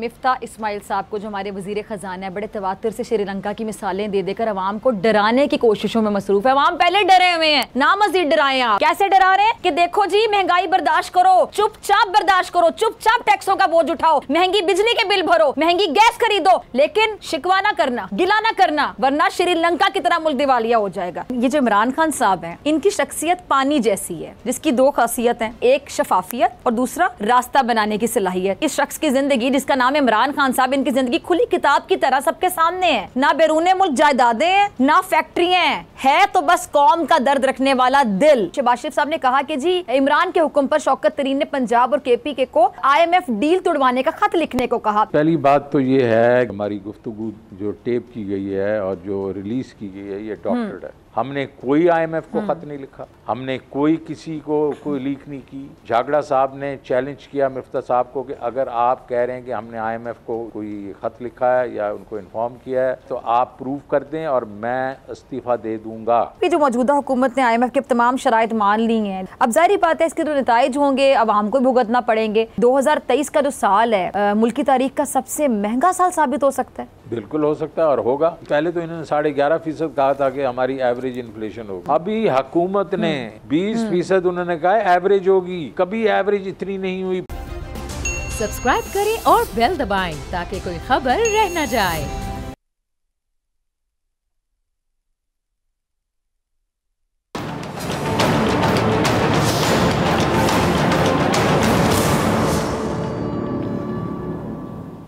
मिफ्ता इस्माइल साहब को जो हमारे वजीर ख़जाना है बड़े तवातर से श्रीलंका की मिसालें दे देकर आवाम को डराने की कोशिशों में मसरूफ है आवाम पहले डरे हुए हैं ना मजीद डराए आप कैसे डरा रहे हैं कि देखो जी महंगाई बर्दाश्त करो चुपचाप बर्दाश्त करो चुपचाप टैक्सों का बोझ उठाओ महंगी बिजली के बिल भरो महंगी गैस खरीदो लेकिन शिकवा ना करना गिला ना करना वरना श्रीलंका की तरह मुल्क दिवालिया हो जाएगा ये जो इमरान खान साहब है इनकी शख्सियत पानी जैसी है जिसकी दो खासियत है एक शफाफियत और दूसरा रास्ता बनाने की सलाहियत इस शख्स की जिंदगी जिसका नाम इमरान खान साहब इनकी जिंदगी खुली किताब की तरह सबके सामने है ना बैरून मुल्क जायदादे हैं ना हैं है तो बस कौम का दर्द रखने वाला दिल शहबाज साहब ने कहा कि जी इमरान के हुक्म पर शौकत तरीन ने पंजाब और के पी के को एफ डील तोड़वाने का खत लिखने को कहा पहली बात तो ये है हमारी गुफ्तु जो टेप की गई है और जो रिलीज की गई है ये डॉक्टर हम्म। है हमने कोई आईएमएफ को हम्म। ख़त नहीं लिखा हमने कोई किसी को कोई लीक नहीं की झागड़ा साहब ने चैलेंज किया मिफ्ता साहब को कि अगर आप कह रहे हैं कि हमने आईएमएफ को कोई ख़त लिखा है या उनको इन्फॉर्म किया है तो आप प्रूव कर दें और मैं इस्तीफ़ा दे दूंगा ये जो मौजूदा हुकूमत ने आई की तमाम शराय मान ली है अब जाहिर बात है इसके जो तो नतज होंगे अब हमको भुगतना पड़ेंगे दो का जो साल है मुल्की तारीख का सबसे महंगा साल साबित हो सकता है बिल्कुल हो सकता है और होगा पहले तो इन्होंने साढ़े ग्यारह फीसद कहा था कि हमारी एवरेज इन्फ्लेशन होगी अभी हुकूमत ने हम्म, हम्म। बीस फीसद उन्होंने कहा एवरेज होगी कभी एवरेज इतनी नहीं हुई सब्सक्राइब करें और बेल दबाएं ताकि कोई खबर रह न जाए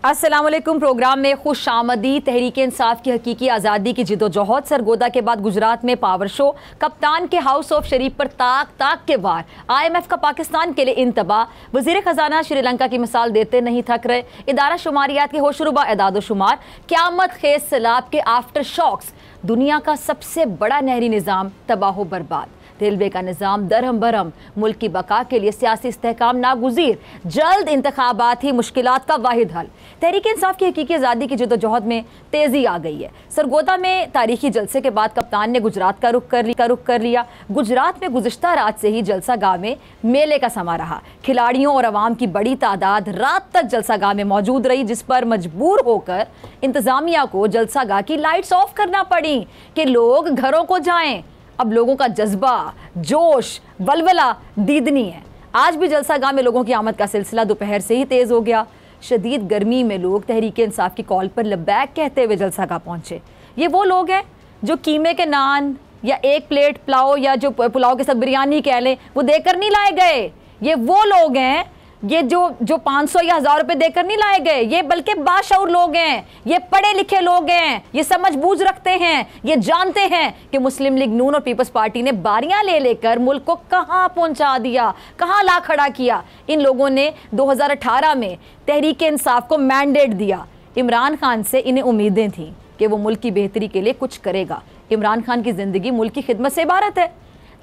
असलम प्रोग्राम में खुश आमदी तहरीक इंसाफ की हकीकी आज़ादी की जिदोजहद सरगोदा के बाद गुजरात में पावर शो कप्तान के हाउस ऑफ शरीफ पर ताक ताक के वार आई एम एफ का पाकिस्तान के लिए इंतबा वजीर खजाना श्रीलंका की मिसाल देते नहीं थक रहे इदारा शुमारियात के होशरुबा शुमार क्यामत खेज सैलाब के आफ्टर शॉक्स दुनिया का सबसे बड़ा नहरी निज़ाम तबाह बर्बाद रेलवे का निज़ाम दरहम बरहम मुल्क की बका के लिए सियासी इसकाम नागुजीर जल्द इंतबात ही मुश्किल का वाद हल तहरीक इंसाफ की हकीकी आज़ादी की जदोजहद में तेज़ी आ गई है सरगोदा में तारीखी जलसे के बाद कप्तान ने गुजरात का रुख कर का रुख कर लिया गुजरात में गुजशत रात से ही जलसा गाँव में मेले का समा रहा खिलाड़ियों और आवाम की बड़ी तादाद रात तक जलसा गाँव में मौजूद रही जिस पर मजबूर होकर इंतजामिया को जलसा गाह की लाइट्स ऑफ करना पड़ी कि लोग घरों को जाएं अब लोगों का जज्बा जोश बलबला दीदनी है आज भी जलसा गांव में लोगों की आमद का सिलसिला दोपहर से ही तेज़ हो गया शदीद गर्मी में लोग तहरीक इंसाफ की कॉल पर लब्बैक कहते हुए जलसा गांव पहुंचे ये वो लोग हैं जो कीमे के नान या एक प्लेट पुलाव या जो पुलाव के साथ बिरयानी कह लें वो देकर नहीं लाए गए ये वो लोग हैं ये जो जो 500 या हजार रुपए देकर नहीं लाए गए ये बल्कि बाशऊर लोग हैं ये पढ़े लिखे लोग हैं ये समझ बूझ रखते हैं ये जानते हैं कि मुस्लिम लीग नून और पीपल्स पार्टी ने बारियां ले लेकर मुल्क को कहाँ पहुंचा दिया कहाँ ला खड़ा किया इन लोगों ने 2018 में तहरीक इंसाफ को मैंडेट दिया इमरान खान से इन्हें उम्मीदें थीं कि वो मुल्क की बेहतरी के लिए कुछ करेगा इमरान खान की ज़िंदगी मुल्क की खिदमत से इबारत है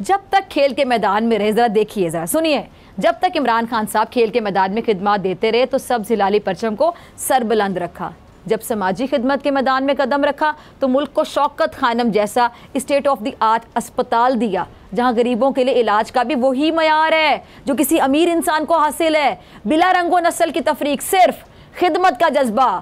जब तक खेल के मैदान में रहे ज़रा देखिए ज़रा सुनिए जब तक इमरान खान साहब खेल के मैदान में खिदमत देते रहे तो सब जिलाली परचम को सरबुलंद रखा जब समाजी खिदमत के मैदान में कदम रखा तो मुल्क को शौकत खानम जैसा स्टेट ऑफ द आर्ट अस्पताल दिया जहां गरीबों के लिए इलाज का भी वही मैार है जो किसी अमीर इंसान को हासिल है बिला रंगो नस्ल की तफरीक सिर्फ खिदमत का जज्बा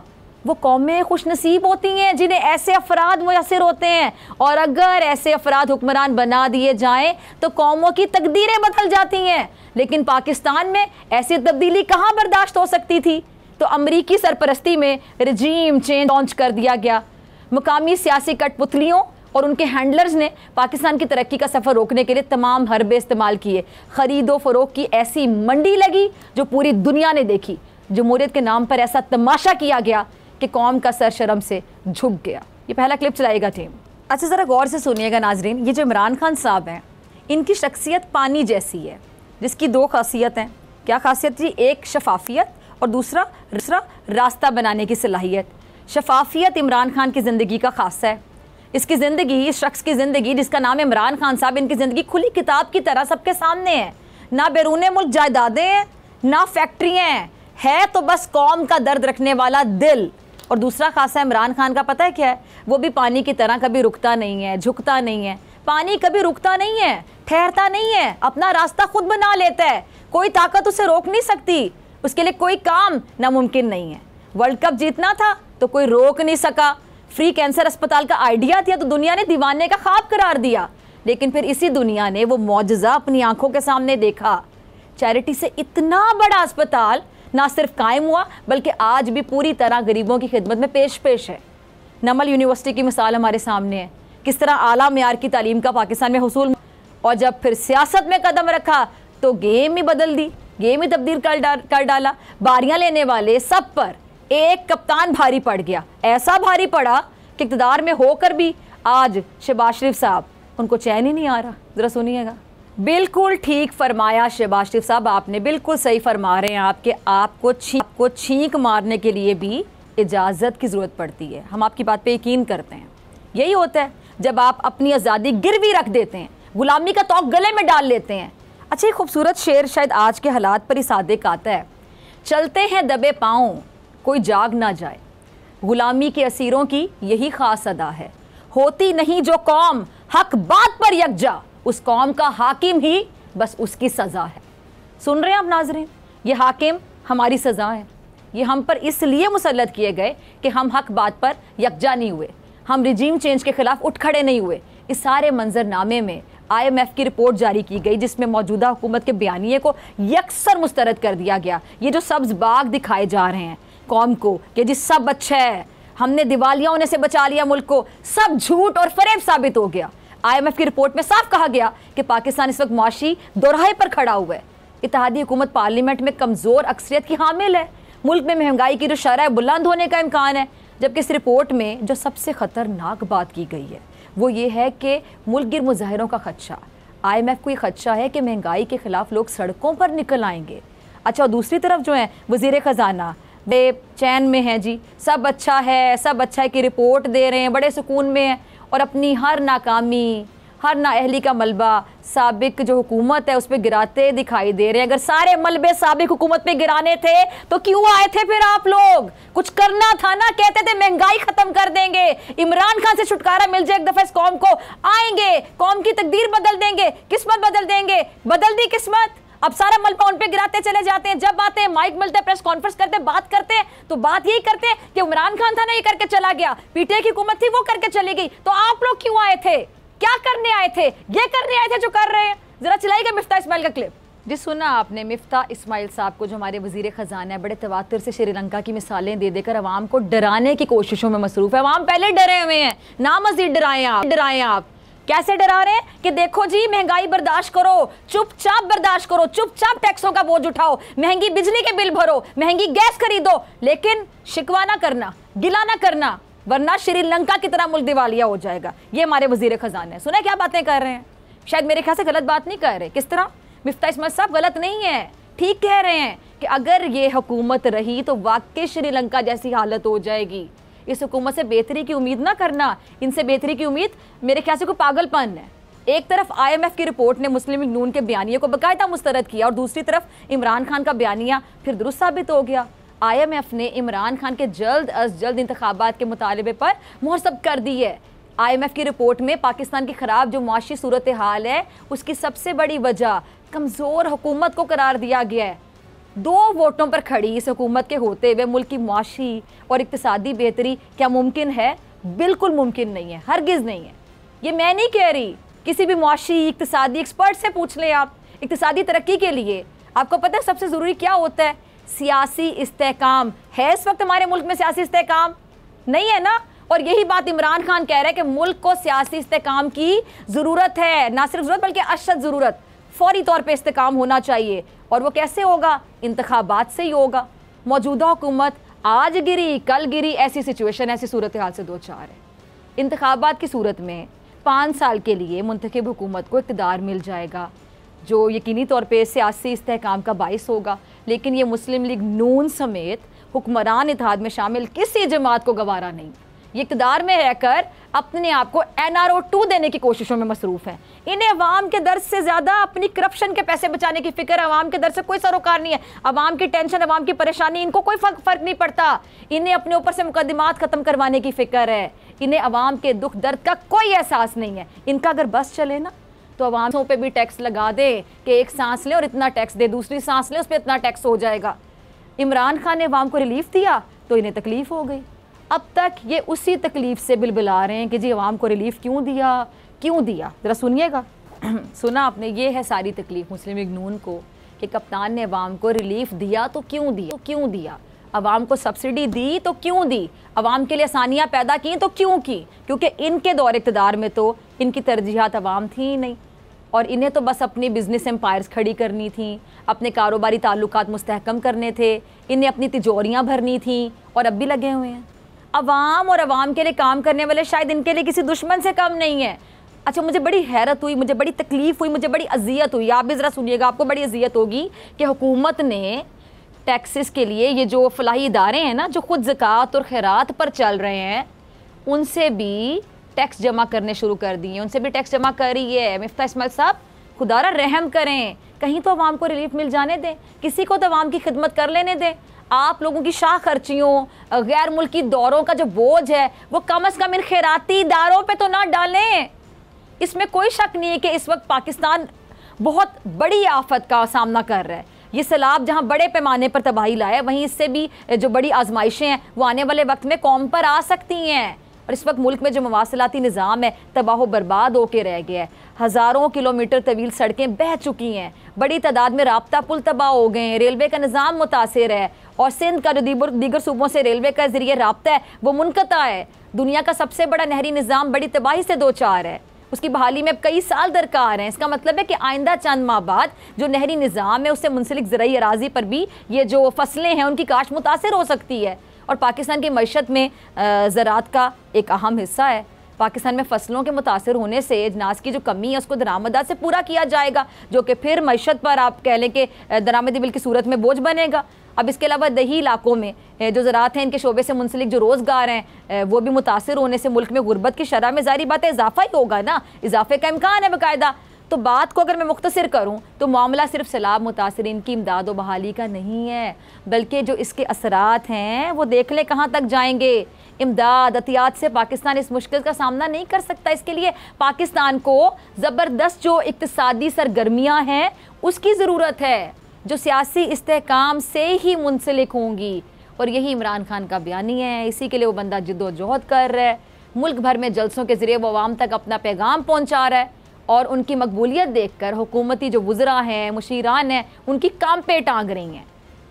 वो कौमें खुश नसीब होती हैं जिन्हें ऐसे अफराद मुयसर होते हैं और अगर ऐसे अफराद हुक्मरान बना दिए जाएं तो कौमों की तकदीरें बदल जाती हैं लेकिन पाकिस्तान में ऐसी तब्दीली कहाँ बर्दाश्त हो सकती थी तो अमरीकी सरपरस्ती में रजीम चेंज लॉन्च कर दिया गया मुकामी सियासी कठपुतलियों और उनके हैंडलर्स ने पाकिस्तान की तरक्की का सफ़र रोकने के लिए तमाम हरबे इस्तेमाल किए ख़रीदो फरोख की ऐसी मंडी लगी जो पूरी दुनिया ने देखी जमहूरीत के नाम पर ऐसा तमाशा किया गया कि कौम का शर्म से झुक गया ये पहला क्लिप चलाएगा टीम अच्छा ज़रा गौर से सुनिएगा नाजरीन ये जो इमरान खान साहब हैं इनकी शख्सियत पानी जैसी है जिसकी दो खासियत हैं क्या खासियत थी एक शफाफियत और दूसरा दूसरा रास्ता बनाने की सलाहियत शफाफियत इमरान खान की ज़िंदगी का खासा है इसकी ज़िंदगी इस शख्स की ज़िंदगी जिसका नाम इमरान खान साहब इनकी ज़िंदगी खुली किताब की तरह सबके सामने है ना बैरून मुल्क जायदादें हैं ना फैक्ट्रियाँ हैं है तो बस कौम का दर्द रखने वाला दिल और दूसरा खासा इमरान खान का पता है क्या है वो भी पानी की तरह कभी रुकता नहीं है झुकता नहीं है पानी कभी रुकता नहीं है ठहरता नहीं है अपना रास्ता खुद बना लेता है कोई ताकत उसे रोक नहीं सकती उसके लिए कोई काम नामुमकिन नहीं है वर्ल्ड कप जीतना था तो कोई रोक नहीं सका फ्री कैंसर अस्पताल का आइडिया दिया तो दुनिया ने दीवाने का ख्वाब करार दिया लेकिन फिर इसी दुनिया ने वो मुआजा अपनी आंखों के सामने देखा चैरिटी से इतना बड़ा अस्पताल ना सिर्फ कायम हुआ बल्कि आज भी पूरी तरह गरीबों की खिदमत में पेश पेश है नमल यूनिवर्सिटी की मिसाल हमारे सामने है किस तरह आला मैार की तालीम का पाकिस्तान में हसूल और जब फिर सियासत में कदम रखा तो गेम ही बदल दी गेम ही तब्दील कर डाल कर डाला बारियाँ लेने वाले सब पर एक कप्तान भारी पड़ गया ऐसा भारी पड़ा कि इकतदार में होकर भी आज शहबाज शरीफ साहब उनको चैन ही नहीं आ रहा ज़रा सुनिएगा बिल्कुल ठीक फरमाया शहबाज शरीफ साहब आपने बिल्कुल सही फरमा रहे हैं आपके आपको छींक आपको छींक मारने के लिए भी इजाज़त की ज़रूरत पड़ती है हम आपकी बात पे यकीन करते हैं यही होता है जब आप अपनी आज़ादी गिरवी रख देते हैं गुलामी का तोक गले में डाल लेते हैं अच्छा ये खूबसूरत शेर शायद आज के हालात पर ही सादिक आता है चलते हैं दबे पाँव कोई जाग ना जाए गुलामी के असीरों की यही खास अदा है होती नहीं जो कौम हक बात पर यकजा उस कौम का हाकिम ही बस उसकी सज़ा है सुन रहे हैं आप नाजरें ये हाकिम हमारी सज़ा है ये हम पर इसलिए मुसलत किए गए कि हम हक बात पर यकजा नहीं हुए हम रिजीम चेंज के ख़िलाफ़ उठ खड़े नहीं हुए इस सारे मंजरनामे में आईएमएफ की रिपोर्ट जारी की गई जिसमें मौजूदा हुकूमत के बयानिए को यकसर मुस्तरद कर दिया गया ये जो सब्ज़ बाग दिखाए जा रहे हैं कौम को कि जी सब अच्छा है हमने दिवालिया होने से बचा लिया मुल्क को सब झूठ और फरेब साबित हो गया आईएमएफ की रिपोर्ट में साफ कहा गया कि पाकिस्तान इस वक्त मुआशी दोराहे पर खड़ा हुआ है इतिहादी हुकूमत पार्लियामेंट में कमज़ोर अक्सरियत की हामिल है मुल्क में महंगाई की जो शरह बुलंद होने का इम्कान है जबकि इस रिपोर्ट में जो सबसे ख़तरनाक बात की गई है वो ये है कि मुल्क गिर मुजाहरों का खदशा आईएमएफ को ये खदशा है कि महंगाई के ख़िलाफ़ लोग सड़कों पर निकल आएंगे अच्छा और दूसरी तरफ जो है वजीर ख़जाना बे चैन में हैं जी सब अच्छा है सब अच्छा है कि रिपोर्ट दे रहे हैं बड़े सुकून में हैं और अपनी हर नाकामी हर नाअहली का मलबा सबक जो हुकूमत है उस पर गिराते दिखाई दे रहे हैं अगर सारे मलबे सबक हुकूमत पे गिराने थे तो क्यों आए थे फिर आप लोग कुछ करना था ना कहते थे महंगाई खत्म कर देंगे इमरान खान से छुटकारा मिल जाए एक दफा इस कौम को आएंगे कौम की तकदीर बदल देंगे किस्मत बदल देंगे बदल दी किस्मत अब सारा मलबा उन पे गिराते चले जाते हैं जब आते हैं माइक मिलते हैं प्रेस कॉन्फ्रेंस करते हैं बात करते हैं तो बात यही करते हैं कि उमरान खान था ना ये करके चला गया पीटीए की हुकूमत थी वो करके चली गई तो आप लोग क्यों आए थे क्या करने आए थे ये करने आए थे जो कर रहे हैं जरा चलाइएगा मिफ्ता इस्माइल का क्लिप जी सुना आपने मिफ्ता इस्माइल साहब को जो हमारे वजीर ख़जाना है बड़े तवातर से श्रीलंका की मिसालें दे देकर आवाम को डराने की कोशिशों में मसरूफ है आवाम पहले डरे हुए हैं ना मजीद डराए आप डराए आप कैसे डरा रहे हैं कि देखो जी महंगाई बर्दाश्त करो चुपचाप बर्दाश्त करो चुपचाप टैक्सों का बोझ उठाओ महंगी बिजली के बिल भरो महंगी गैस खरीदो लेकिन शिकवा ना करना गिला ना करना वरना श्रीलंका की तरह मुल्क दिवालिया हो जाएगा ये हमारे वजीर खजाना है सुना क्या बातें कर रहे हैं शायद मेरे ख्याल से गलत बात नहीं कर रहे किस तरह मिफ्ता इसमत साहब गलत नहीं है ठीक कह रहे हैं कि अगर ये हुकूमत रही तो वाकई श्रीलंका जैसी हालत हो जाएगी इस हुकूमत से बेहतरी की उम्मीद ना करना इनसे बेहतरी की उम्मीद मेरे ख्याल से कोई पागलपन है एक तरफ आईएमएफ की रिपोर्ट ने मुस्लिम नून के बयानी को बाकायदा मुस्तरद किया और दूसरी तरफ इमरान खान का बयानिया फिर दुरुस्त साबित हो गया आईएमएफ ने इमरान खान के जल्द अज जल्द इंतबात के मुतालबे पर मोहसब कर दी है आईएमएफ की रिपोर्ट में पाकिस्तान की ख़राब जो मुआशी सूरत हाल है उसकी सबसे बड़ी वजह कमज़ोर हुकूमत को करार दिया गया है दो वोटों पर खड़ी इस हुकूमत के होते हुए मुल्क की मुआशी और इकतसादी बेहतरी क्या मुमकिन है बिल्कुल मुमकिन नहीं है हरगिज़ नहीं है ये मैं नहीं कह रही किसी भी मुआशी इकतसादी एक्सपर्ट से पूछ लें आप इकतसादी तरक्की के लिए आपको पता है सबसे ज़रूरी क्या होता है सियासी इस्तेकाम है इस वक्त हमारे मुल्क में सियासी इस्तेकाम नहीं है ना और यही बात इमरान खान कह रहे हैं कि मुल्क को सियासी इस्तेकाम की ज़रूरत है ना सिर्फ ज़रूरत बल्कि अशद ज़रूरत फौरी तौर पर इस्तेकाम होना चाहिए और वो कैसे होगा इंतबात से ही होगा मौजूदा हुकूमत आज गिरी कल गिरी ऐसी सिचुएशन ऐसी सूरत हाल से दो चार है इंतबात की सूरत में पाँच साल के लिए मंतखब हुकूमत को इकतदार मिल जाएगा जो यकीनी तौर पर सियासी इसकाम का बायस होगा लेकिन ये मुस्लिम लीग नून समेत हुक्मरान इतिहाद में शामिल किसी जमात को गवारा नहीं इकदार में रहकर अपने आप को एन आर ओ टू देने की कोशिशों में मसरूफ़ हैं इन्हें अवाम के दर्द से ज़्यादा अपनी करप्शन के पैसे बचाने की फिक्र अवाम के दर्द से कोई सरोकार नहीं है अवाम की टेंशन अवाम की परेशानी इनको कोई फर्क फर्क नहीं पड़ता इन्हें अपने ऊपर से मुकदमात ख़त्म करवाने की फिक्र है इन्हें अवाम के दुख दर्द का कोई एहसास नहीं है इनका अगर बस चले ना तो अवामों पर भी टैक्स लगा दे कि एक सांस लें और इतना टैक्स दे दूसरी सांस लें उस पर इतना टैक्स हो जाएगा इमरान खान ने अवाम को रिलीफ दिया तो इन्हें तकलीफ़ हो गई अब तक ये उसी तकलीफ़ से बिलबिला रहे हैं कि जी आवाम को रिलीफ क्यों दिया क्यों दिया ज़रा सुनिएगा सुना आपने ये है सारी तकलीफ़ मुस्लिम लीग को कि कप्तान ने अवाम को रिलीफ दिया तो क्यों दिया तो क्यों दिया अवाम को सब्सिडी दी तो क्यों दी अवाम के लिए आसानियाँ पैदा की तो क्यों की क्योंकि इनके दौर इकतदार में तो इनकी तरजीहत अवाम थी ही नहीं और इन्हें तो बस अपनी बिज़नेस एम्पायर्स खड़ी करनी थी अपने कारोबारी ताल्लुकात मुस्तहकम करने थे इन्हें अपनी तिजोरियाँ भरनी थी और अब भी लगे हुए हैं अवाम और अवाम के लिए काम करने वाले शायद इनके लिए किसी दुश्मन से कम नहीं है अच्छा मुझे बड़ी हैरत हुई मुझे बड़ी तकलीफ़ हुई मुझे बड़ी अजियत हुई आप भी ज़रा सुनिएगा आपको बड़ी अजियत होगी कि हुकूमत ने टैक्सेस के लिए ये जो फलाही इदारे हैं ना जो खुद ज़क़़त और खैरात पर चल रहे हैं उनसे भी टैक्स जमा करने शुरू कर दिए उनसे भी टैक्स जमा कर रही है मिफ्ता इसमाल साहब खुदारा रहम करें कहीं तो आवाम को रिलीफ मिल जाने दें किसी को तो आवाम की खिदमत कर लेने दें आप लोगों की शाह खर्चियों गैर मुल्की दौरों का जो बोझ है वो कम अज़ कम इन खैराती इदारों पर तो ना डालें इसमें कोई शक नहीं है कि इस वक्त पाकिस्तान बहुत बड़ी आफत का सामना कर रहा है ये सैलाब जहाँ बड़े पैमाने पर तबाही लाया वहीं इससे भी जो बड़ी आजमाइशें हैं वो आने वाले वक्त में कौम पर आ सकती हैं और इस वक्त मुल्क में जो मवासलाती निज़ाम है तबाह बर्बाद होकर रह गया है हज़ारों किलोमीटर तवील सड़कें बह चुकी हैं बड़ी तादाद में रबता पुल तबाह हो गए हैं रेलवे का निज़ाम मुतासर है और सिंध का जो दीगर दीगर सूबों से रेलवे का ज़रिए रबता है वो मुनकता है दुनिया का सबसे बड़ा नहरी निज़ाम बड़ी तबाही से दो चार है उसकी बहाली में अब कई साल दरकार हैं इसका मतलब है कि आइंदा चंद माह बाद जो नहरी निज़ाम है उससे मुंसलिक ज़रूरी अराजी पर भी ये जो फसलें हैं उनकी काश मुतासर हो सकती है और पाकिस्तान की मीशत में ज़रात का एक अहम हिस्सा है पाकिस्तान में फसलों के मुतासर होने से अजनास की जो कमी है उसको दरामदा से पूरा किया जाएगा जो कि फिर मीशत पर आप कह लें कि दरामदी बिल की सूरत में बोझ बनेगा अब इसके अलावा दही इलाकों में जो ज़रात हैं इनके शोबे से मुंसलिक जो रोज़गार हैं वो भी मुतासर होने से मुल्क में गुर्बत की शरह में जारी बात है इजाफा ही होगा ना इजाफे का इम्कान है बाकायदा तो बात को अगर मैं मुख्तर करूँ तो मामला सिर्फ सैलाब मुतासरी की इमदाद व बहाली का नहीं है बल्कि जो इसके असरात हैं वो देख लें कहाँ तक जाएंगे इमदाद अतियात से पाकिस्तान इस मुश्किल का सामना नहीं कर सकता इसके लिए पाकिस्तान को ज़बरदस्त जो इकतदी सरगर्मियाँ हैं उसकी ज़रूरत है जो सियासी इसकाम से ही मुंसलिक होंगी और यही इमरान खान का बयानी है इसी के लिए वो बंदा जद्दोजहद कर रहा है मुल्क भर में जलसों के ज़रिए वो आवाम तक अपना पैगाम पहुँचा रहा है और उनकी मकबूलियत देख कर हुकूमती जो वज़रा हैं मुशीरान हैं उनकी काम पे टांग रही हैं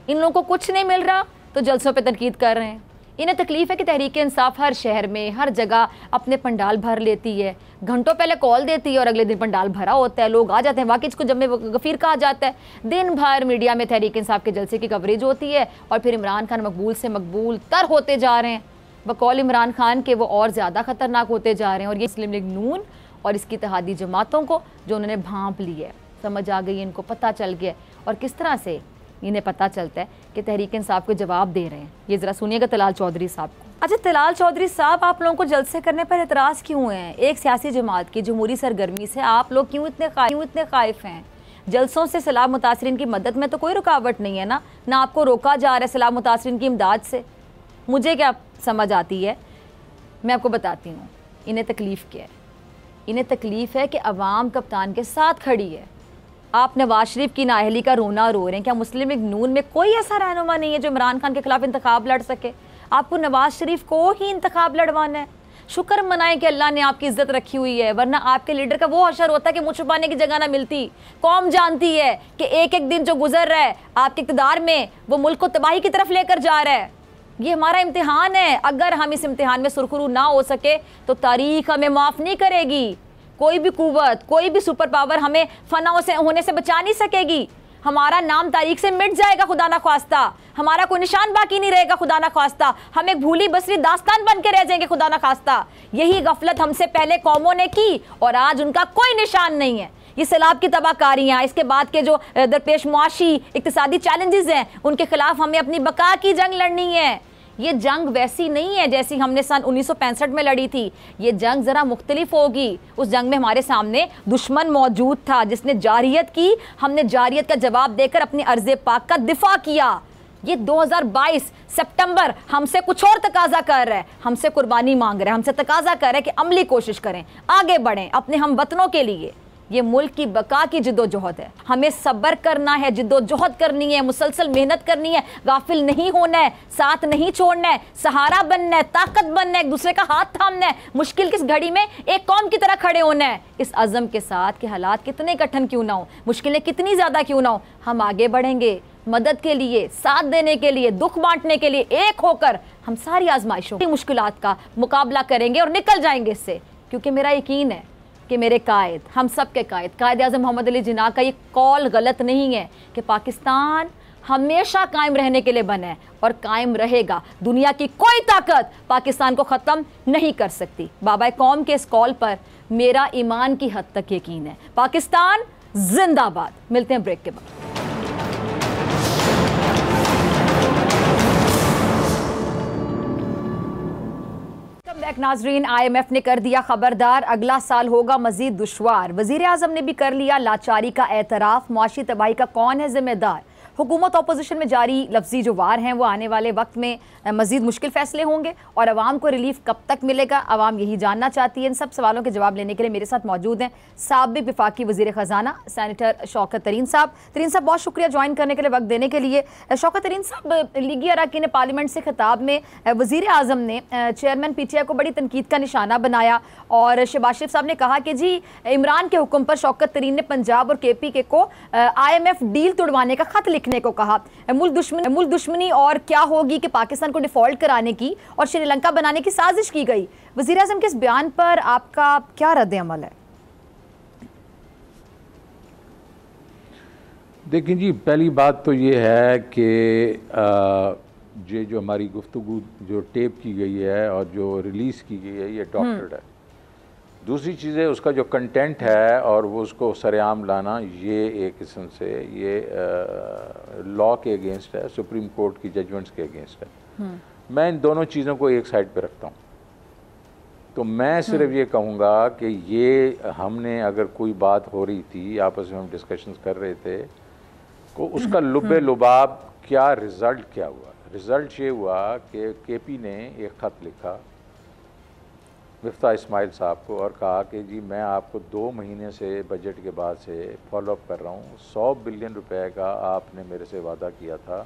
इन लोगों को कुछ नहीं मिल रहा तो जलसों पर तनकीद कर रहे हैं इन्हें तकलीफ़ है कि तहरीक इंसाफ हर शहर में हर जगह अपने पंडाल भर लेती है घंटों पहले कॉल देती है और अगले दिन पंडाल भरा होता है लोग आ जाते हैं वाकई इसको जब में गफीर कहा जाता है दिन भर मीडिया में तहरीक इंसाफ के जलसे की कवरेज होती है और फिर इमरान खान मकबूल से मकबूल तर होते जा रहे हैं बकौल इमरान खान के वो और ज़्यादा ख़तरनाक होते जा रहे हैं और ये मुस्लिम लीग नून और इसकी इतिहादी जमातों को जो उन्होंने भांप ली है समझ आ गई इनको पता चल गया और किस तरह से इन्हें पता चलता है कि तहरीक इंसाफ को जवाब दे रहे हैं ये ज़रा सुनिएगा तलाल चौधरी साहब को अच्छा तलाल चौधरी साहब आप लोगों को जलसे करने पर एतराज़ क्यों हैं एक सियासी जमात की जमहूरी सरगर्मी से आप लोग क्यों इतने क्यों इतने खाइफ हैं जलसों से सलाब मुतासरीन की मदद में तो कोई रुकावट नहीं है ना ना आपको रोका जा रहा है सलाब मुतासरीन की इमदाद से मुझे क्या समझ आती है मैं आपको बताती हूँ इन्हें तकलीफ़ क्या है इन्हें तकलीफ़ है कि अवाम कप्तान के साथ खड़ी है आप नवाज शरीफ की नाहली का रोना रो रहे हैं क्या मुस्लिम लीग नून में कोई ऐसा रहनुमा नहीं है जो इमरान खान के खिलाफ इंतखाब लड़ सके आपको नवाज शरीफ को ही इंतखाब लड़वाना है शुक्र मनाएं कि अल्लाह ने आपकी इज्जत रखी हुई है वरना आपके लीडर का वो असर होता है कि मुँह छुपाने की जगह ना मिलती कौम जानती है कि एक एक दिन जो गुजर रहा है आपके इकदार में वो मुल्क को तबाही की तरफ लेकर जा रहा है ये हमारा इम्तिहान है अगर हम इस इम्तिहान में सुरखरू ना हो सके तो तारीख हमें माफ़ नहीं करेगी कोई भी कुवत कोई भी सुपर पावर हमें फना से होने से बचा नहीं सकेगी हमारा नाम तारीख से मिट जाएगा खुदा ना खास्ता हमारा कोई निशान बाकी नहीं रहेगा खुदा ना खास्ता हम एक भूली बसरी दास्तान बन के रह जाएंगे खुदा ना खास्ता यही गफलत हमसे पहले कौमों ने की और आज उनका कोई निशान नहीं है ये सैलाब की तबाहकारियाँ इसके बाद के जो दरपेश मुआशी इकतदी चैलेंजेस हैं उनके खिलाफ हमें अपनी बका की जंग लड़नी है ये जंग वैसी नहीं है जैसी हमने सन उन्नीस में लड़ी थी ये जंग ज़रा मुख्तलिफ होगी उस जंग में हमारे सामने दुश्मन मौजूद था जिसने जारियत की हमने जारियत का जवाब देकर अपने अर्ज पाक का दिफा किया ये 2022 सितंबर हमसे कुछ और तकाजा कर रहा है हमसे कुर्बानी मांग रहा है हमसे तकाजा कर रहा है कि अमली कोशिश करें आगे बढ़ें अपने हम वतनों के लिए ये मुल्क की बका की जिदोजहद है हमें सब्र करना है जिदोजहद करनी है मुसलसल मेहनत करनी है गाफिल नहीं होना है साथ नहीं छोड़ना है सहारा बनना है ताकत बनना है एक दूसरे का हाथ थामना है मुश्किल किस घड़ी में एक कौम की तरह खड़े होना है इस अज़म के साथ के हालात कितने कठिन क्यों ना हो मुश्किलें कितनी ज़्यादा क्यों ना हो हम आगे बढ़ेंगे मदद के लिए साथ देने के लिए दुख बांटने के लिए एक होकर हम सारी आजमाइशों की मुश्किल का मुकाबला करेंगे और निकल जाएंगे इससे क्योंकि मेरा यकीन है कि मेरे कायद हम सब के कायद कायद अजम मोहम्मद अली जिना का ये कॉल गलत नहीं है कि पाकिस्तान हमेशा कायम रहने के लिए बने और कायम रहेगा दुनिया की कोई ताकत पाकिस्तान को ख़त्म नहीं कर सकती बाबा कौम के इस कॉल पर मेरा ईमान की हद तक यकीन है पाकिस्तान जिंदाबाद मिलते हैं ब्रेक के बाद बैक नाजरीन आईएमएफ ने कर दिया खबरदार अगला साल होगा मजीद दुशवार वजीर अजम ने भी कर लिया लाचारी का एतराफ़ मुआशी तबाही का कौन है जिम्मेदार हुकूमत अपोजिशन में जारी लफ्जी जो वार हैं वो आने वाले वक्त में मजीद मुश्किल फैसले होंगे और आवाम को रिलीफ कब तक मिलेगा आवाम यही जानना चाहती है इन सब सवालों के जवाब लेने के लिए मेरे साथ मौजूद हैं सबक विफाकी वजीर ख़जाना सैनिटर शौकत तरीन साहब तरीन साहब बहुत शुक्रिया ज्वाइन करने के लिए वक्त देने के लिए शौकत तरीन साहब लीगी अरकिन पार्लियामेंट से खिताब में वजीर अजम ने चेयरमैन पी टी आई को बड़ी तनकीद का निशाना बनाया और शबाशिफ साहब ने कहा कि जी इमरान के हुक्म पर शौकत तरीन ने पंजाब और के पी के को आई एम एफ डील तोड़वाने का खत लिखा देखने को कहा मुल्क दुश्मन मुल्क दुश्मनी और क्या होगी कि पाकिस्तान को डिफॉल्ट कराने की और श्रीलंका बनाने की साजिश की गई वजी अजम के इस बयान पर आपका क्या रद्द अमल है देखिए जी पहली बात तो ये है कि ये जो हमारी गुफ्तु जो टेप की गई है और जो रिलीज़ की गई है ये हम्म। डॉक्टर्ड है दूसरी चीज़ है उसका जो कंटेंट है और वो उसको सरेआम लाना ये एक किस्म से ये लॉ के अगेंस्ट है सुप्रीम कोर्ट की जजमेंट्स के अगेंस्ट है हम्म। मैं इन दोनों चीज़ों को एक साइड पे रखता हूँ तो मैं हम्म। सिर्फ ये कहूँगा कि ये हमने अगर कोई बात हो रही थी आपस में हम डिस्कशंस कर रहे थे तो उसका हम्म। लुब लुबाब क्या रिज़ल्ट क्या हुआ रिज़ल्ट ये हुआ कि के पी ने एक ख़त लिखा मफ्ता इसमाइल साहब को और कहा कि जी मैं आपको दो महीने से बजट के बाद से फॉलोअप कर रहा हूँ सौ बिलियन रुपए का आपने मेरे से वादा किया था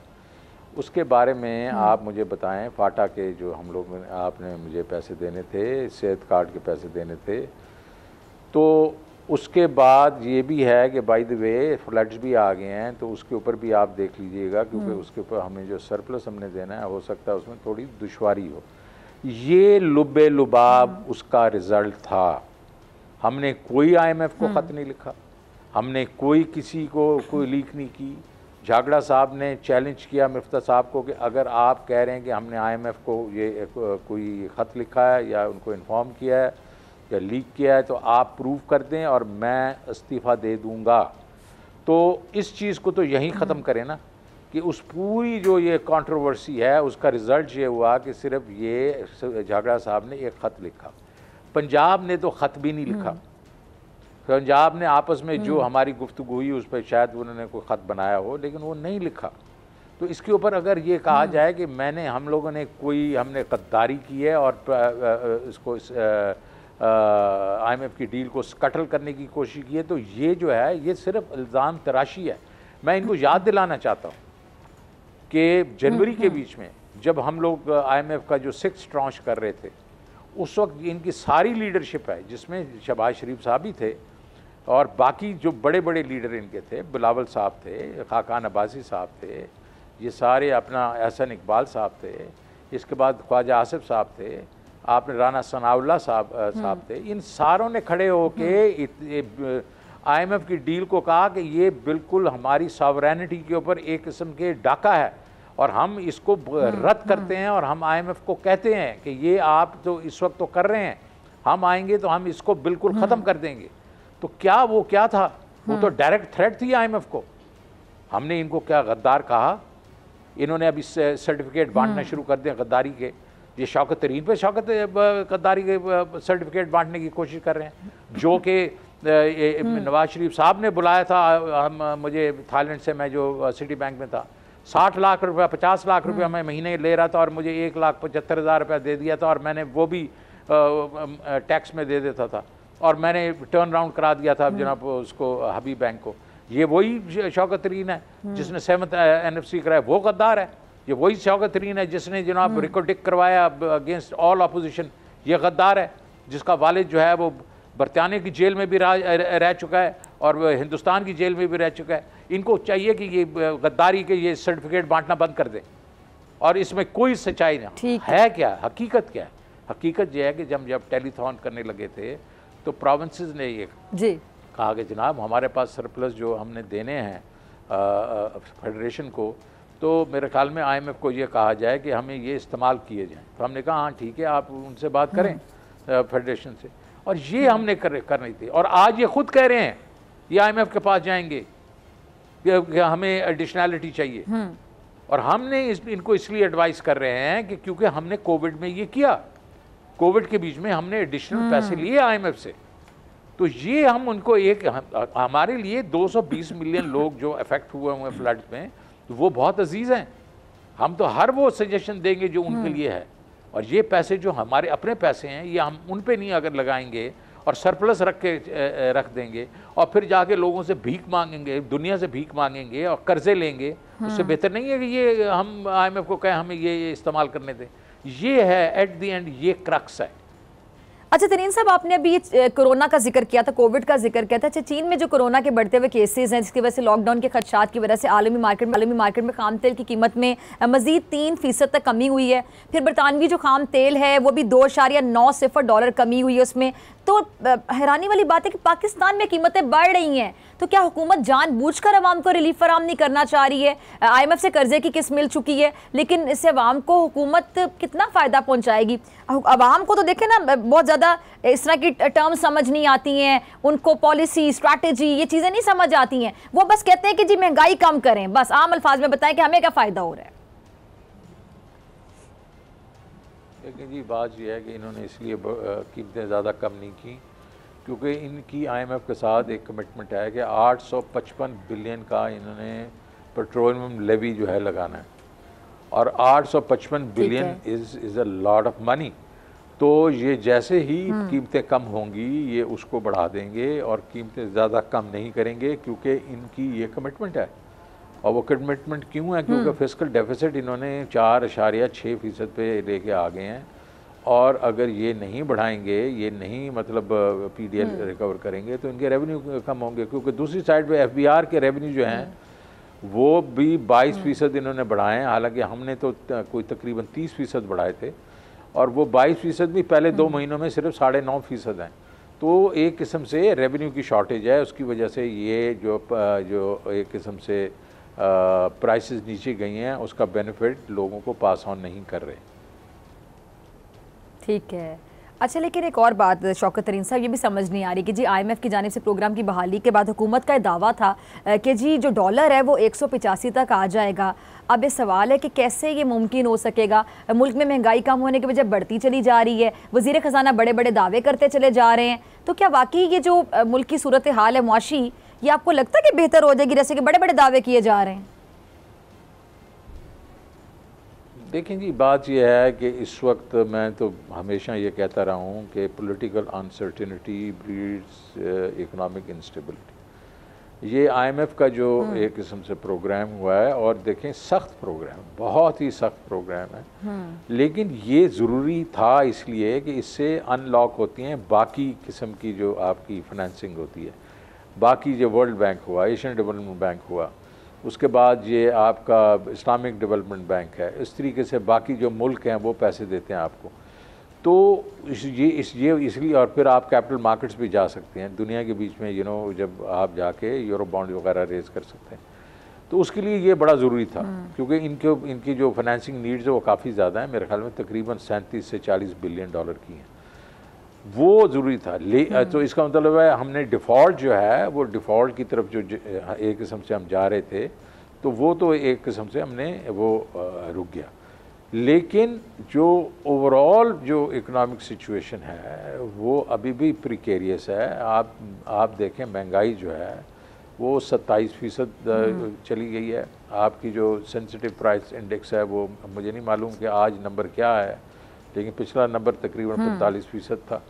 उसके बारे में हम्म। आप मुझे बताएं फाटा के जो हम लोग आपने मुझे पैसे देने थे सेहत कार्ड के पैसे देने थे तो उसके बाद ये भी है कि बाई द वे फ्लड्स भी आ गए हैं तो उसके ऊपर भी आप देख लीजिएगा क्योंकि हम्म। उसके ऊपर हमें जो सरप्लस हमने देना है हो सकता है उसमें थोड़ी दुशारी हो ये लुबे लुबाब उसका रिज़ल्ट था हमने कोई आईएमएफ को हम्म। ख़त नहीं लिखा हमने कोई किसी को कोई लीक नहीं की झागड़ा साहब ने चैलेंज किया मिफ्ता साहब को कि अगर आप कह रहे हैं कि हमने आईएमएफ को ये कोई ख़त लिखा है या उनको इन्फॉर्म किया है या लीक किया है तो आप प्रूव कर दें और मैं इस्तीफ़ा दे दूँगा तो इस चीज़ को तो यहीं ख़त्म हम्म। करें ना कि उस पूरी जो ये कंट्रोवर्सी है उसका रिज़ल्ट ये हुआ कि सिर्फ ये झगड़ा साहब ने एक ख़त लिखा पंजाब ने तो ख़त भी नहीं लिखा हम्म। पंजाब ने आपस में जो हम्म। हमारी गुफ्तु हुई उस पर शायद उन्होंने कोई ख़त बनाया हो लेकिन वो नहीं लिखा तो इसके ऊपर अगर ये कहा हम्म। जाए कि मैंने हम लोगों ने कोई हमने गद्दारी की है और इसको इस, आई एम एफ़ की डील को स्कटल करने की कोशिश की है तो ये जो है ये सिर्फ इल्ज़ाम तराशी है मैं इनको याद दिलाना चाहता हूँ कि जनवरी के हम्म, बीच में जब हम लोग आईएमएफ का जो सिक्स ट्रांच कर रहे थे उस वक्त इनकी सारी लीडरशिप है जिसमें शहबाज शरीफ साहब भी थे और बाकी जो बड़े बड़े लीडर इनके थे बिलावल साहब थे खाकान अब्बासी साहब थे ये सारे अपना एहसन इकबाल साहब थे इसके बाद ख्वाजा आसिफ साहब थे आपने राना सनाउल्ला साहब हम्म। साहब थे इन सारों ने खड़े होके आईएमएफ हम्म। की डील को कहा कि ये बिल्कुल हमारी सावरनिटी के ऊपर एक किस्म के डाका है और हम इसको हम्म, रद्द करते हम्म। हैं और हम आईएमएफ को कहते हैं कि ये आप जो इस वक्त तो कर रहे हैं हम आएंगे तो हम इसको बिल्कुल हम्म। ख़त्म कर देंगे तो क्या वो क्या था वो तो डायरेक्ट थ्रेट थी आईएमएफ को हमने इनको क्या गद्दार कहा इन्होंने अभी सर्टिफिकेट बांटना शुरू कर दिया गद्दारी के ये शौकत तरीन पर शौकत गद्दारी के सर्टिफिकेट बांटने की कोशिश कर रहे हैं जो कि नवाज शरीफ साहब ने बुलाया था हम मुझे थाईलैंड से मैं जो सिटी बैंक में था साठ लाख रुपया पचास लाख रुपया हम्म। मैं महीने ले रहा था और मुझे एक लाख पचहत्तर हज़ार रुपया दे दिया था और मैंने वो भी टैक्स में दे देता था और मैंने टर्न राउंड करा दिया था हम्म। जनाब उसको हबी बैंक को ये वही शौकत तरीन है हम्म। जिसने सेवंथ एन एफ सी कराया वो गद्दार है ये वही शौकत है जिसने जनाब रिकॉर्डिक करवाया अगेंस्ट ऑल अपोजिशन ये गद्दार है जिसका वालिद जो है वो बरतानिया की जेल में भी रह, रह चुका है और हिंदुस्तान की जेल में भी रह चुका है इनको चाहिए कि ये गद्दारी के ये सर्टिफिकेट बांटना बंद कर दें और इसमें कोई सच्चाई ना है।, है क्या हकीकत क्या है हकीकत यह है कि जब जब टेलीथॉन करने लगे थे तो प्रोविंसेस ने ये जी कहा कि जनाब हमारे पास सरप्लस जो हमने देने हैं फेडरेशन को तो मेरे ख्याल में आई को ये कहा जाए कि हमें ये इस्तेमाल किए जाएँ तो हमने कहा हाँ ठीक है आप उनसे बात करें फेडरेशन हाँ। से और ये हमने कर कर नहीं थी और आज ये खुद कह रहे हैं ये आईएमएफ के पास जाएंगे हमें एडिशनैलिटी चाहिए हम्म। और हमने इस, इनको इसलिए एडवाइस कर रहे हैं कि क्योंकि हमने कोविड में ये किया कोविड के बीच में हमने एडिशनल हम्म। पैसे लिए आईएमएफ से तो ये हम उनको एक हमारे लिए 220 मिलियन लोग जो अफेक्ट हुए हुए फ्लड में तो वो बहुत अजीज हैं हम तो हर वो सजेशन देंगे जो उनके हम्म। लिए है और ये पैसे जो हमारे अपने पैसे हैं ये हम उन पर नहीं अगर लगाएंगे और सरप्लस रख के रख देंगे और फिर जाके लोगों से भीख मांगेंगे दुनिया से भीख मांगेंगे और कर्जे लेंगे हाँ। उससे बेहतर नहीं है कि ये हम आईएमएफ को कहें हमें ये, ये इस्तेमाल करने दें ये है एट दी एंड ये क्रक्स है अच्छा तरीन साहब आपने अभी कोरोना का जिक्र किया था कोविड का जिक्र किया था अच्छा चीन में जो कोरोना के बढ़ते हुए केसेज हैं जिसकी वजह से लॉकडाउन के खदशात की वजह से आलमी मार्केट में आलमी मार्केट में खाम तेल की कीमत में मजीद तीन फीसद तक कमी हुई है फिर बरतानवी जो खाम तेल है वो भी दो या नौ सिफर डॉलर कमी हुई है उसमें तो हैरानी वाली बात है कि पाकिस्तान में कीमतें बढ़ रही हैं तो क्या हुकूमत जान बूझ कर आवाम को रिलीफ फराम नहीं करना चाह रही है आई एम एफ से कर्जे की किस्त मिल चुकी है लेकिन इससे आवाम को हुकूमत कितना फ़ायदा पहुंचाएगी आवाम को तो देखें ना बहुत ज़्यादा इस तरह की टर्म समझ नहीं आती हैं उनको पॉलिसी स्ट्रैटेजी ये चीज़ें नहीं समझ आती हैं वो बस कहते हैं कि जी महंगाई कम करें बस आम अल्फाज में बताएं कि हमें क्या फ़ायदा हो रहा है लेकिन जी बात यह है कि इन्होंने इसलिए कीमतें ज़्यादा कम नहीं की क्योंकि इनकी आईएमएफ के साथ एक कमिटमेंट है कि 855 बिलियन का इन्होंने पेट्रोलियम लेवी जो है लगाना है और 855 billion is is a lot of money तो ये जैसे ही हम्म। कीमतें कम होंगी ये उसको बढ़ा देंगे और कीमतें ज़्यादा कम नहीं करेंगे क्योंकि इनकी ये कमिटमेंट है और वो कमिटमेंट क्यों है क्योंकि फिजिकल हम्म। डेफिसिट इन्होंने चार अशारिया छः फीसद पर लेके आ गए हैं और अगर ये नहीं बढ़ाएंगे ये नहीं मतलब पीडीएल रिकवर हम्म। करेंगे तो इनके रेवेन्यू कम होंगे क्योंकि दूसरी साइड पे एफबीआर के रेवेन्यू जो हैं हम्म। वो भी 22 हम्म। फीसद इन्होंने बढ़ाए हैं हालांकि हमने तो कोई तकरीबन 30 फीसद बढ़ाए थे और वो 22 फीसद भी पहले दो महीनों में सिर्फ साढ़े नौ फीसद हैं तो एक किस्म से रेवेन्यू की शॉर्टेज है उसकी वजह से ये जो जो एक किस्म से प्राइस नीचे गई हैं उसका बेनिफिट लोगों को पास ऑन नहीं कर रहे ठीक है अच्छा लेकिन एक और बात शौकत तरीन साहब ये भी समझ नहीं आ रही कि जी आईएमएफ की जानब से प्रोग्राम की बहाली के बाद हुकूमत का दावा था कि जी जो डॉलर है वो एक तक आ जाएगा अब ये सवाल है कि कैसे ये मुमकिन हो सकेगा मुल्क में महंगाई कम होने की वजह बढ़ती चली जा रही है वजीर ख़जाना बड़े बड़े दावे करते चले जा रहे हैं तो क्या वाकई ये जो मुल्क की सूरत हाल है मुआशी ये आपको लगता है कि बेहतर हो जाएगी जैसे कि बड़े बड़े दावे किए जा रहे हैं देखें जी बात यह है कि इस वक्त मैं तो हमेशा ये कहता रहा हूँ कि political uncertainty breeds economic instability ये आईएमएफ का जो हम्म। एक किस्म से प्रोग्राम हुआ है और देखें सख्त प्रोग्राम बहुत ही सख्त प्रोग्राम है हम्म। लेकिन ये ज़रूरी था इसलिए कि इससे अनलॉक होती हैं बाकी किस्म की जो आपकी फाइनेंसिंग होती है बाकी जो वर्ल्ड बैंक हुआ एशियन डेवलपमेंट बैंक हुआ उसके बाद ये आपका इस्लामिक डेवलपमेंट बैंक है इस तरीके से बाकी जो मुल्क हैं वो पैसे देते हैं आपको तो इस ये इस ये इसलिए और फिर आप कैपिटल मार्केट्स भी जा सकते हैं दुनिया के बीच में यू नो जब आप जाके यूरोप बॉन्ड वगैरह रेज कर सकते हैं तो उसके लिए ये बड़ा ज़रूरी था हम्म। क्योंकि इनके इनकी जो फाइनेंसिंग नीड्स है वो काफ़ी ज़्यादा है मेरे ख्याल में तकरीबन सैंतीस से चालीस बिलियन डॉलर की हैं वो ज़रूरी था ले हम्म। तो इसका मतलब है हमने डिफ़ॉल्ट जो है वो डिफ़ॉल्ट की तरफ जो एक किस्म से हम जा रहे थे तो वो तो एक किस्म से हमने वो रुक गया लेकिन जो ओवरऑल जो इकोनॉमिक सिचुएशन है वो अभी भी प्रिकेरियस है आप आप देखें महंगाई जो है वो 27 फीसद हम्म। चली गई है आपकी जो सेंसिटिव प्राइस इंडेक्स है वो मुझे नहीं मालूम कि आज नंबर क्या है लेकिन पिछला नंबर तकरीबन हम्म। पैंतालीस फीसद था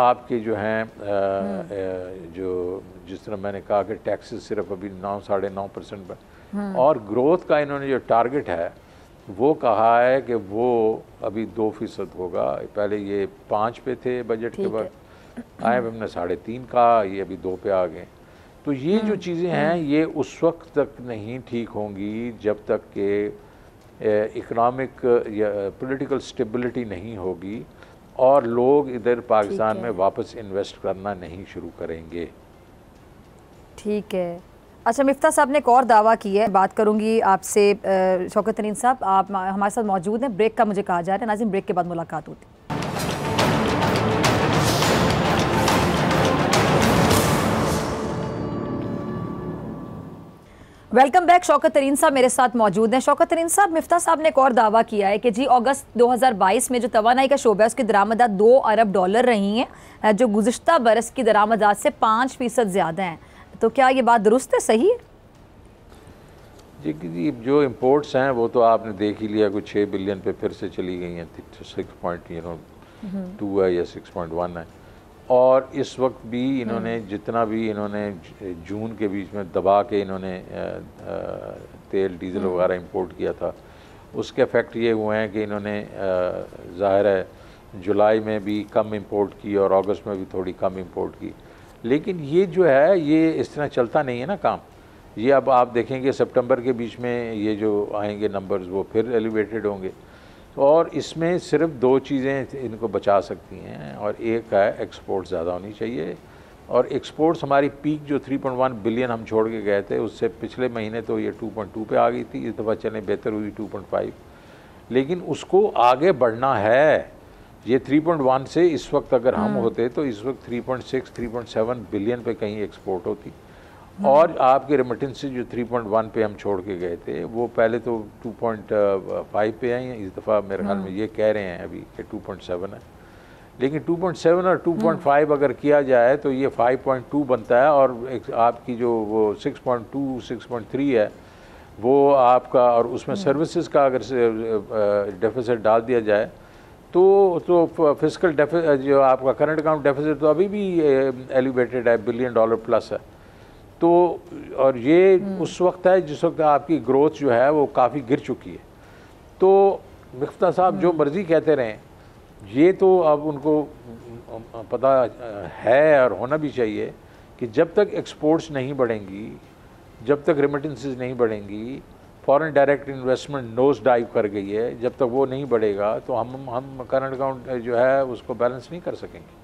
आपके जो हैं हम्म। जो जिस तरह मैंने कहा कि टैक्सेस सिर्फ अभी नौ साढ़े नौ परसेंट पर हम्म। और ग्रोथ का इन्होंने जो टारगेट है वो कहा है कि वो अभी दो फीसद होगा पहले ये पाँच पे थे बजट के वक्त आए हमने साढ़े तीन कहा ये अभी दो पे आ गए तो ये जो हम्म, चीज़ें हैं ये उस वक्त तक नहीं ठीक होंगी जब तक कि इकनॉमिक या पॉलिटिकल स्टेबिलिटी नहीं होगी और लोग इधर पाकिस्तान में वापस इन्वेस्ट करना नहीं शुरू करेंगे ठीक है अच्छा मिफ्ता साहब ने एक और दावा किया है बात करूंगी आपसे शौकत तरीन साहब आप हमारे साथ मौजूद हैं ब्रेक का मुझे कहा जा रहा है नाजिम ब्रेक के बाद मुलाकात होती वेलकम बैक शौकत तरीन साहब मेरे साथ मौजूद हैं शौकत तरीन साहब मिफ्ता साहब ने एक और दावा किया है कि जी अगस्त 2022 में जो तोानाई का शोबा है उसकी दरामदा दो अरब डॉलर रही हैं जो गुज्त बरस की दरामदा से पाँच फ़ीसद ज़्यादा हैं तो क्या ये बात दुरुस्त है सही है जी जी जो इम्पोर्ट्स हैं वो तो आपने देख ही लिया कुछ छः बिलियन पे फिर से चली गई हैं सिक्स पॉइंट टू है या सिक्स पॉइंट वन है और इस वक्त भी इन्होंने हम्म। जितना भी इन्होंने जून के बीच में दबा के इन्होंने तेल डीजल हम्म। वगैरह इंपोर्ट किया था उसके इफेक्ट ये हुए हैं कि इन्होंने ज़ाहिर है जुलाई में भी कम इंपोर्ट की और अगस्त में भी थोड़ी कम इंपोर्ट की लेकिन ये जो है ये इस तरह चलता नहीं है ना काम ये अब आप देखेंगे सितंबर के बीच में ये जो आएंगे नंबर्स वो फिर एलिवेटेड होंगे और इसमें सिर्फ दो चीज़ें इनको बचा सकती हैं और एक है एक्सपोर्ट ज़्यादा होनी चाहिए और एक्सपोर्ट्स हमारी पीक जो 3.1 बिलियन हम छोड़ के गए थे उससे पिछले महीने तो ये 2.2 पे आ गई थी इस दफ़ा चलें बेहतर हुई 2.5 लेकिन उसको आगे बढ़ना है ये 3.1 से इस वक्त अगर हम हाँ। होते तो इस वक्त 3.6 3.7 बिलियन पे कहीं एक्सपोर्ट होती और आपके रेमिटेंस जो 3.1 पे हम छोड़ के गए थे वो पहले तो 2.5 पे आई हैं इस दफ़ा मेरे ख्याल में हाँ। ये कह रहे हैं अभी कि 2.7 है लेकिन 2.7 और 2.5 हाँ। अगर किया जाए तो ये 5.2 बनता है और एक आपकी जो वो 6.2 6.3 है वो आपका और उसमें सर्विसेज हाँ। का अगर डेफिसिट डाल दिया जाए तो तो फिजिकल जो आपका करंट अकाउंट डेफिसिट तो अभी भी एलिवेटेड है बिलियन डॉलर प्लस है तो और ये उस वक्त है जिस वक्त आपकी ग्रोथ जो है वो काफ़ी गिर चुकी है तो मिफ्ता साहब जो मर्ज़ी कहते रहें ये तो अब उनको पता है और होना भी चाहिए कि जब तक एक्सपोर्ट्स नहीं बढ़ेंगी जब तक रेमिटेंसेज नहीं बढ़ेंगी foreign direct investment nose dive कर गई है जब तक वो नहीं बढ़ेगा तो हम हम करंट अकाउंट जो है उसको बैलेंस नहीं कर सकेंगे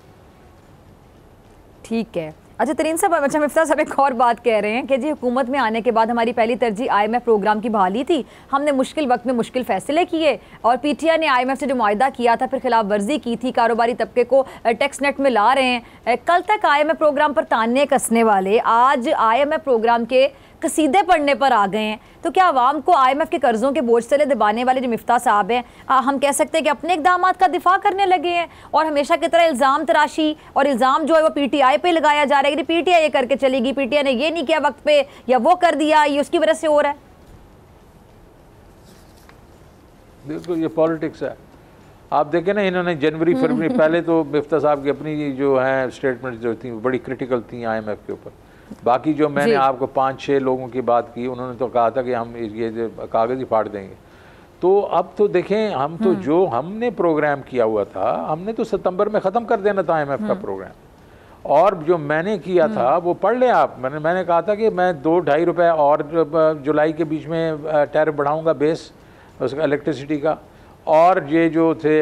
ठीक है अच्छा तरीन साहब अच्छा मिफ्ता साहब एक और बात कह रहे हैं कि जी हुकूमत में आने के बाद हमारी पहली तरजीह आईएमएफ प्रोग्राम की बहाली थी हमने मुश्किल वक्त में मुश्किल फैसले किए और पीटीआई ने आईएमएफ से जो माहा किया था फिर खिलाफ वर्जी की थी कारोबारी तबके को टैक्स नेट में ला रहे हैं कल तक आई प्रोग्राम पर ताने कसने वाले आज आई प्रोग्राम के कसीदे पढ़ने पर आ गए हैं तो क्या आवाम को आई एम एफ़ के कर्ज़ों के बोझ तले दबाने वाले जो मफ्ता साहब हैं हम कह सकते हैं कि अपने इकदाम का दिफा करने लगे हैं और हमेशा की तरह इल्ज़ाम तराशी और इल्ज़ाम जो है वो पी टी आई पर लगाया जा रहा है कि पी टी आई ये करके चलेगी पी टी आई ने ये नहीं किया वक्त पर या वो कर दिया ये उसकी वजह से हो रहा है देखो ये पॉलिटिक्स है आप देखें ना इन्होंने जनवरी फरवरी पहले तो मिफ्ता साहब की अपनी जो है स्टेटमेंट जो थी बड़ी क्रिटिकल थी आईएमएफ के ऊपर बाकी जो मैंने आपको पाँच छः लोगों की बात की उन्होंने तो कहा था कि हम ये कागज़ ही फाड़ देंगे तो अब तो देखें हम तो हम्म। जो हमने प्रोग्राम किया हुआ था हमने तो सितंबर में ख़त्म कर देना था एमएफ का प्रोग्राम हम्म। और जो मैंने किया हम्म। था वो पढ़ लें आप मैंने मैंने कहा था कि मैं दो ढाई रुपये और जुलाई के बीच में टैरिफ बढ़ाऊँगा बेस उसका इलेक्ट्रिसिटी का और ये जो थे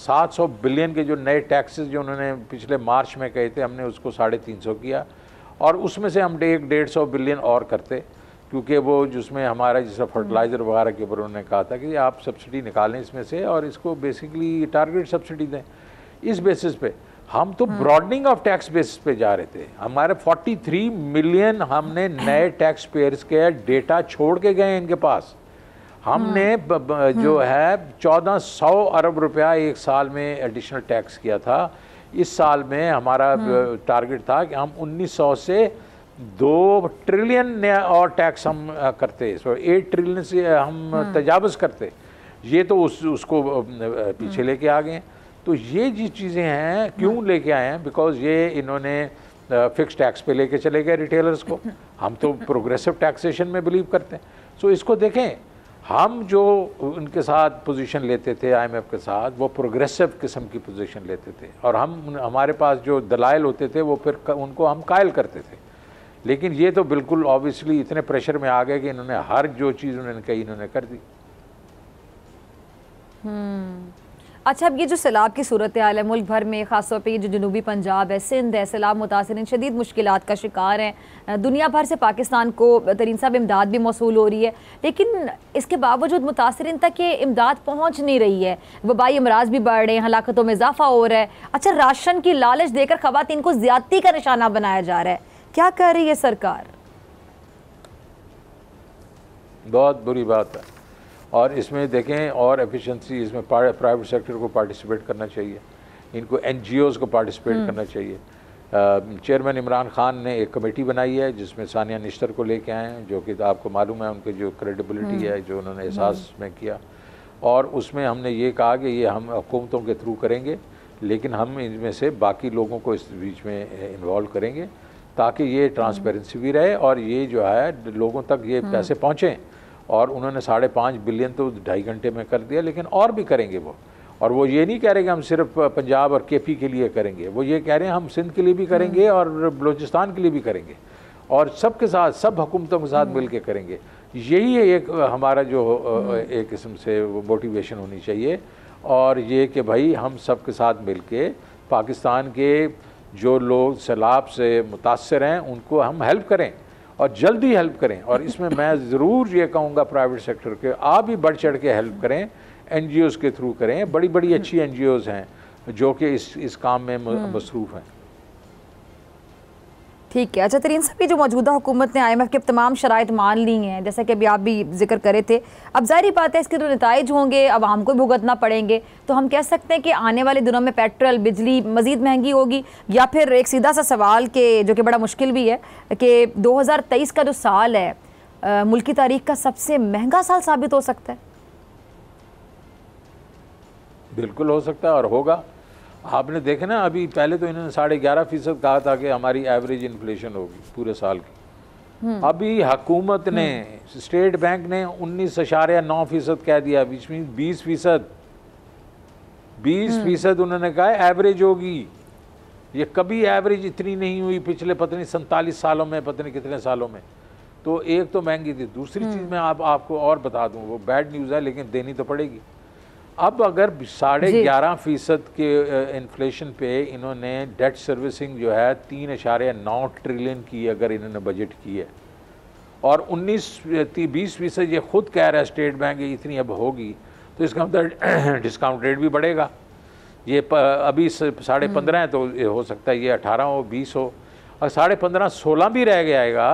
सात सौ बिलियन के जो नए टैक्सेस जो उन्होंने पिछले मार्च में कहे थे हमने उसको साढ़े तीन सौ किया और उसमें से हम एक डेढ़ सौ बिलियन और करते क्योंकि वो जिसमें हमारा जैसा हम्म। फर्टिलाइज़र वगैरह के ऊपर उन्होंने कहा था कि आप सब्सिडी निकालें इसमें से और इसको बेसिकली टारगेट सब्सिडी दें इस बेसिस पे हम तो ब्रॉडनिंग ऑफ टैक्स बेसिस पे जा रहे थे हमारे 43 मिलियन हमने नए टैक्स हम्म। पेयर्स के डेटा छोड़ के गए इनके पास हमने हम्म। जो है चौदह अरब रुपया एक साल में एडिशनल टैक्स किया था इस साल में हमारा टारगेट हम्म। था कि हम 1900 से दो ट्रिलियन और टैक्स हम करते सो एट ट्रिलियन से हम हम्म। तजावज़ करते ये तो उस उसको पीछे हम्म। लेके आ गए तो ये जी चीज़ें हैं क्यों लेके आए हैं बिकॉज ये इन्होंने फिक्स टैक्स पे लेके चले गए रिटेलर्स को हम तो प्रोग्रेसिव टैक्सेशन में बिलीव करते हैं सो इसको देखें हम जो उनके साथ पोजीशन लेते थे आईएमएफ के साथ वो प्रोग्रेसिव किस्म की पोजीशन लेते थे और हम हमारे पास जो दलाइल होते थे वो फिर उनको हम कायल करते थे लेकिन ये तो बिल्कुल ऑब्वियसली इतने प्रेशर में आ गए कि इन्होंने हर जो चीज़ उन्होंने कही इन्होंने कर दी हम्म। अच्छा अब ये जो सैलाब की सूरत हाल है मुल्क भर में खासतौर पर ये जो जनूबी पंजाब है सिंध है सैलाब मुतासर शदीद मुश्किल का शिकार हैं दुनिया भर से पाकिस्तान को तरीन साहब इमदाद भी मौसू हो रही है लेकिन इसके बावजूद मुतासरीन तक ये इमदाद पहुँच नहीं रही है वबाई अमराज भी बढ़ रहे हैं हलाकतों में इजाफा हो रहा है अच्छा राशन की लालच देकर खातन को ज्यादती का निशाना बनाया जा रहा है क्या कर रही है सरकार बहुत बुरी बात है और इसमें देखें और एफिशिएंसी इसमें प्राइवेट सेक्टर को पार्टिसिपेट करना चाहिए इनको एन को पार्टिसिपेट हम्म। करना चाहिए चेयरमैन इमरान खान ने एक कमेटी बनाई है जिसमें सानिया निश्तर को लेके आए हैं जो कि आपको मालूम है उनकी जो क्रेडिबिलिटी हम्म। है जो उन्होंने हम्म। एहसास में किया और उसमें हमने ये कहा कि ये हम हुकूमतों के थ्रू करेंगे लेकिन हम इनमें से बाकी लोगों को इस बीच में इन्वॉल्व करेंगे ताकि ये ट्रांसपेरेंसी भी रहे और ये जो है लोगों तक ये पैसे पहुँचें और उन्होंने साढ़े पाँच बिलियन तो ढाई घंटे में कर दिया लेकिन और भी करेंगे वो और वो ये नहीं कह रहे कि हम सिर्फ पंजाब और केपी के लिए करेंगे वो ये कह रहे हैं हम सिंध के लिए भी करेंगे हम्म। और बलूचिस्तान के लिए भी करेंगे और सब के साथ सब हुकूमतों के साथ हम्म। मिल के करेंगे यही है एक हमारा जो हम्म। एक किस्म से मोटिवेशन होनी चाहिए और ये कि भाई हम सब के साथ मिल के पाकिस्तान के जो लोग सैलाब से मुतासर हैं उनको हम हेल्प करें और जल्दी हेल्प करें और इसमें मैं ज़रूर ये कहूँगा प्राइवेट सेक्टर के आप भी बढ़ चढ़ के हेल्प करें एन के थ्रू करें बड़ी बड़ी अच्छी एन हम्म। हैं जो कि इस इस काम में हम्म। मसरूफ़ हैं ठीक है अच्छा तरीन सभी जो मौजूदा हुकूमत ने आई एम एफ की तमाम शरात मान ली हैं जैसा कि अभी आप भी जिक्र करे थे अब जारी बात है इसके जो तो नतज होंगे अब आम को भुगतना पड़ेंगे तो हम कह सकते हैं कि आने वाले दिनों में पेट्रोल बिजली मज़ीद महंगी होगी या फिर एक सीधा सा सवाल के जो कि बड़ा मुश्किल भी है कि दो हज़ार तेईस का जो साल है मुल्क तारीख का सबसे महंगा साल साबित हो सकता है बिल्कुल हो सकता है और होगा आपने देखा ना अभी पहले तो इन्होंने साढ़े ग्यारह फीसद कहा था कि हमारी एवरेज इन्फ्लेशन होगी पूरे साल की हम्म। अभी हकूमत ने हम्म। स्टेट बैंक ने उन्नीस अशारिया नौ फीसद कह दिया विच मीन बीस फीसद बीस हम्म। फीसद उन्होंने कहा एवरेज होगी ये कभी एवरेज इतनी नहीं हुई पिछले पत्नी सैतालीस सालों में पत्नी कितने सालों में तो एक तो महंगी थी दूसरी चीज़ मैं आप आपको और बता दूँ वो बैड न्यूज़ है लेकिन देनी तो पड़ेगी अब अगर साढ़े ग्यारह फीसद के इन्फ्लेशन पे इन्होंने डेट सर्विसिंग जो है तीन अशारे नौ ट्रिलियन की अगर इन्होंने बजट की है और उन्नीस बीस फीसद ये खुद कह रहा है स्टेट बैंक इतनी अब होगी तो इसका मतलब डिस्काउंट रेट भी बढ़ेगा ये प, अभी साढ़े हम्म। पंद्रह है तो हो सकता है ये अठारह हो बीस हो और साढ़े पंद्रह सोलह भी रह गया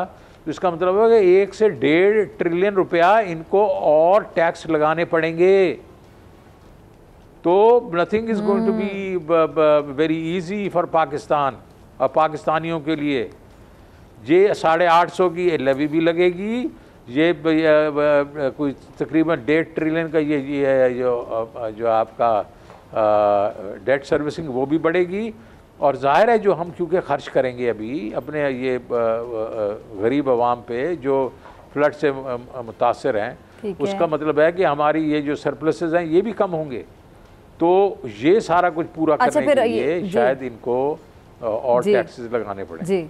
तो इसका मतलब है कि एक से डेढ़ ट्रिलियन रुपया इनको और टैक्स लगाने पड़ेंगे तो nothing is going to be very easy for Pakistan और पाकिस्तानियों के लिए ये साढ़े आठ सौ की लेवी भी लगेगी ये कोई तकरीबन डेढ़ ट्रिलियन का ये ये जो जो आपका डेट सर्विसिंग वो भी बढ़ेगी और जाहिर है जो हम क्योंकि खर्च करेंगे अभी अपने ये गरीब आवाम पे जो फ्लड से मुतासर हैं उसका मतलब है कि हमारी ये जो सरप्लस हैं ये भी कम होंगे तो ये सारा कुछ पूरा अच्छा, करने के लिए शायद इनको और टैक्सेस लगाने पड़े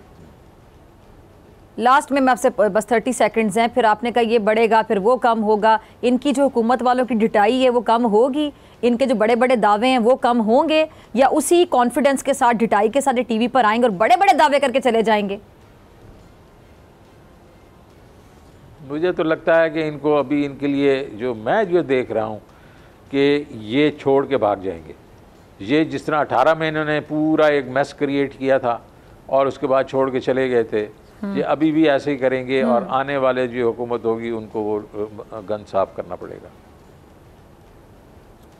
लास्ट में मैं आपसे बस थर्टी सेकंड्स हैं फिर आपने कहा ये बढ़ेगा फिर वो कम होगा इनकी जो हुकूमत वालों की डिटाई है वो कम होगी इनके जो बड़े बड़े दावे हैं वो कम होंगे या उसी कॉन्फिडेंस के साथ डिटाई के साथ टीवी पर आएंगे और बड़े बड़े दावे करके चले जाएंगे मुझे तो लगता है कि इनको अभी इनके लिए जो मैं जो देख रहा हूँ कि ये छोड़ के भाग जाएंगे ये जिस तरह अठारह महीने ने पूरा एक मैस क्रिएट किया था और उसके बाद छोड़ के चले गए थे हम्म। ये अभी भी ऐसे ही करेंगे और हम्म। आने वाले जो हुकूमत होगी उनको वो गन साफ करना पड़ेगा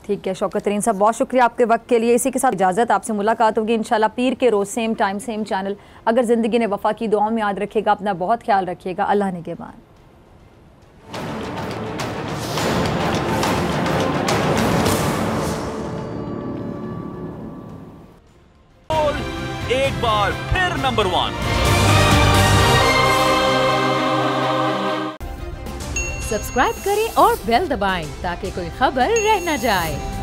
ठीक है शौकत तरीन साहब बहुत शुक्रिया आपके वक्त के लिए इसी के साथ इजाज़त आपसे मुलाकात होगी इंशाल्लाह पीर के रोज़ सेम टाइम सेम चैनल अगर ज़िंदगी ने वफा की दुआओं में याद रखेगा अपना बहुत ख्याल रखिएगा अल्लाह ने के बाद एक बार फिर नंबर वन सब्सक्राइब करें और बेल दबाएं ताकि कोई खबर रह न जाए